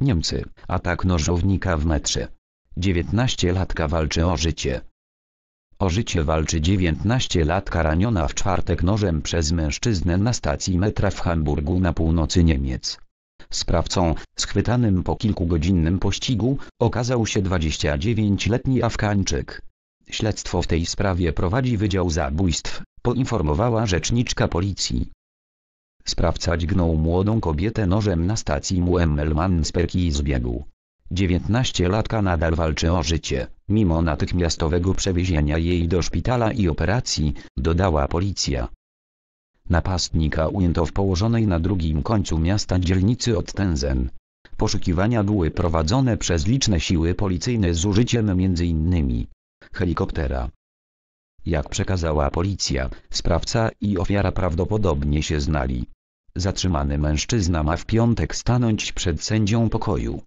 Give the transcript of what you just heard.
Niemcy. Atak nożownika w metrze. 19-latka walczy o życie. O życie walczy 19-latka raniona w czwartek nożem przez mężczyznę na stacji metra w Hamburgu na północy Niemiec. Sprawcą, schwytanym po kilkugodzinnym pościgu, okazał się 29-letni Afgańczyk. Śledztwo w tej sprawie prowadzi Wydział Zabójstw, poinformowała rzeczniczka policji. Sprawca dźgnął młodą kobietę nożem na stacji Muemmelmansberg i zbiegł. 19-latka nadal walczy o życie, mimo natychmiastowego przewiezienia jej do szpitala i operacji, dodała policja. Napastnika ujęto w położonej na drugim końcu miasta dzielnicy Ottenzen. Poszukiwania były prowadzone przez liczne siły policyjne z użyciem m.in. helikoptera. Jak przekazała policja, sprawca i ofiara prawdopodobnie się znali. Zatrzymany mężczyzna ma w piątek stanąć przed sędzią pokoju.